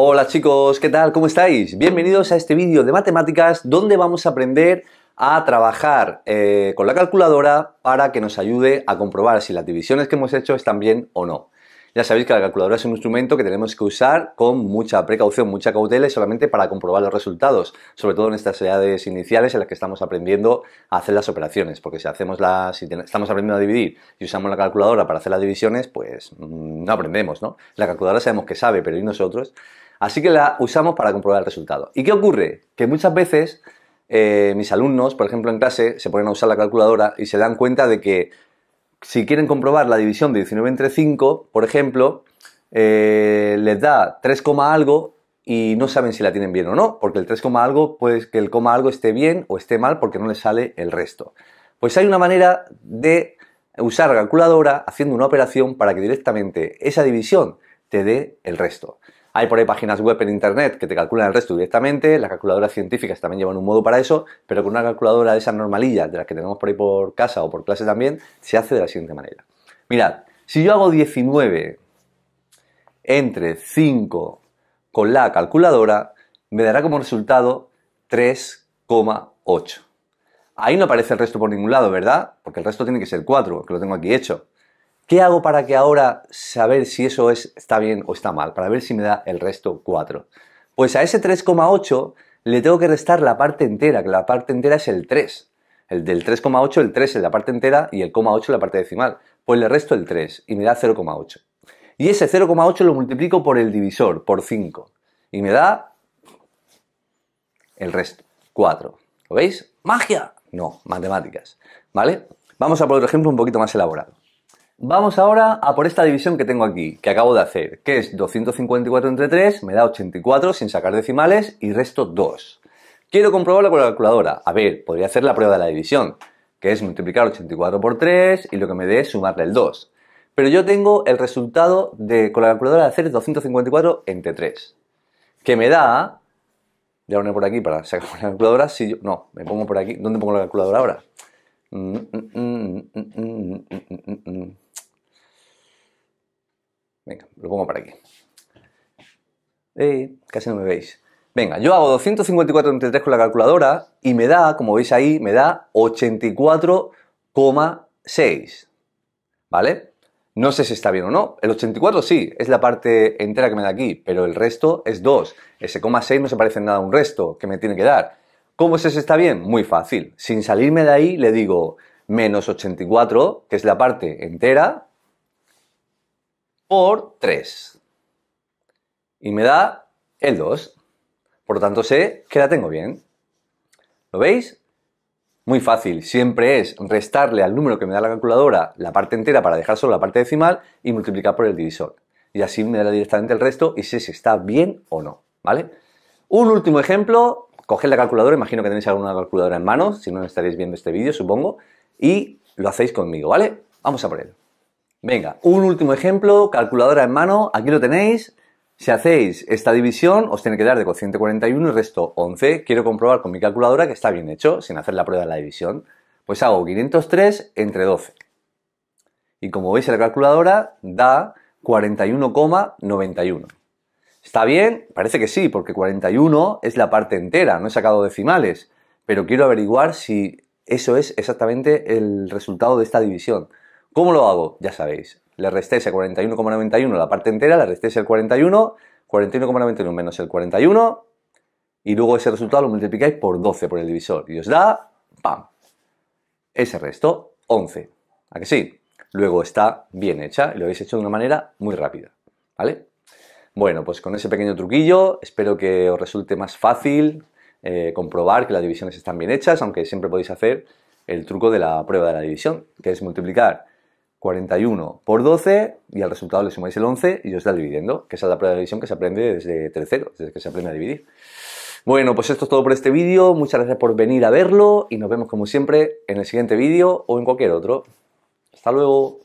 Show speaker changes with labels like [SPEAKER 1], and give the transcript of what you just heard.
[SPEAKER 1] Hola chicos, ¿qué tal? ¿Cómo estáis? Bienvenidos a este vídeo de matemáticas donde vamos a aprender a trabajar eh, con la calculadora para que nos ayude a comprobar si las divisiones que hemos hecho están bien o no. Ya sabéis que la calculadora es un instrumento que tenemos que usar con mucha precaución, mucha cautela y solamente para comprobar los resultados, sobre todo en estas edades iniciales en las que estamos aprendiendo a hacer las operaciones, porque si hacemos las, si estamos aprendiendo a dividir y usamos la calculadora para hacer las divisiones, pues mm, no aprendemos, ¿no? La calculadora sabemos que sabe, pero ¿y nosotros? Así que la usamos para comprobar el resultado. ¿Y qué ocurre? Que muchas veces eh, mis alumnos, por ejemplo en clase, se ponen a usar la calculadora y se dan cuenta de que si quieren comprobar la división de 19 entre 5, por ejemplo, eh, les da 3, algo y no saben si la tienen bien o no, porque el 3, algo puede que el coma algo esté bien o esté mal porque no les sale el resto. Pues hay una manera de usar la calculadora haciendo una operación para que directamente esa división te dé el resto. Hay por ahí páginas web en internet que te calculan el resto directamente, las calculadoras científicas también llevan un modo para eso, pero con una calculadora de esas normalillas, de las que tenemos por ahí por casa o por clase también, se hace de la siguiente manera. Mirad, si yo hago 19 entre 5 con la calculadora, me dará como resultado 3,8. Ahí no aparece el resto por ningún lado, ¿verdad? Porque el resto tiene que ser 4, que lo tengo aquí hecho. ¿Qué hago para que ahora saber si eso está bien o está mal? Para ver si me da el resto 4. Pues a ese 3,8 le tengo que restar la parte entera, que la parte entera es el 3. El del 3,8, el 3 es la parte entera y el 8 la parte decimal. Pues le resto el 3 y me da 0,8. Y ese 0,8 lo multiplico por el divisor, por 5. Y me da el resto, 4. ¿Lo veis? ¡Magia! No, matemáticas. ¿Vale? Vamos a por otro ejemplo un poquito más elaborado. Vamos ahora a por esta división que tengo aquí, que acabo de hacer, que es 254 entre 3, me da 84 sin sacar decimales y resto 2. Quiero comprobarlo con la calculadora. A ver, podría hacer la prueba de la división, que es multiplicar 84 por 3 y lo que me dé es sumarle el 2. Pero yo tengo el resultado de, con la calculadora de hacer 254 entre 3, que me da... Voy a poner por aquí para sacar la calculadora. Si yo, no, me pongo por aquí. ¿Dónde pongo la calculadora ahora? mmm, mmm, mmm. Venga, lo pongo para aquí. Eh, casi no me veis. Venga, yo hago 254 entre 3 con la calculadora y me da, como veis ahí, me da 84,6. ¿Vale? No sé si está bien o no. El 84 sí, es la parte entera que me da aquí, pero el resto es 2. Ese 6 no se parece en nada a un resto que me tiene que dar. ¿Cómo sé si está bien? Muy fácil. Sin salirme de ahí le digo menos 84, que es la parte entera, por 3. Y me da el 2. Por lo tanto, sé que la tengo bien. ¿Lo veis? Muy fácil. Siempre es restarle al número que me da la calculadora la parte entera para dejar solo la parte decimal y multiplicar por el divisor. Y así me da directamente el resto y sé si está bien o no. ¿Vale? Un último ejemplo. Coged la calculadora. Imagino que tenéis alguna calculadora en mano. Si no, estaréis viendo este vídeo, supongo. Y lo hacéis conmigo, ¿vale? Vamos a por él. Venga, un último ejemplo, calculadora en mano, aquí lo tenéis. Si hacéis esta división, os tiene que dar de cociente 41 y resto 11. Quiero comprobar con mi calculadora que está bien hecho, sin hacer la prueba de la división. Pues hago 503 entre 12. Y como veis en la calculadora, da 41,91. ¿Está bien? Parece que sí, porque 41 es la parte entera, no he sacado decimales. Pero quiero averiguar si eso es exactamente el resultado de esta división. ¿Cómo lo hago? Ya sabéis. Le restéis a 41,91 la parte entera, le restéis el 41, 41,91 menos el 41, y luego ese resultado lo multiplicáis por 12 por el divisor. Y os da, ¡pam! Ese resto, 11. ¿A que sí? Luego está bien hecha y lo habéis hecho de una manera muy rápida. ¿Vale? Bueno, pues con ese pequeño truquillo espero que os resulte más fácil eh, comprobar que las divisiones están bien hechas, aunque siempre podéis hacer el truco de la prueba de la división, que es multiplicar 41 por 12 y al resultado le sumáis el 11 y os da dividiendo. que es la prueba de división que se aprende desde tercero, desde que se aprende a dividir. Bueno, pues esto es todo por este vídeo, muchas gracias por venir a verlo y nos vemos como siempre en el siguiente vídeo o en cualquier otro. Hasta luego.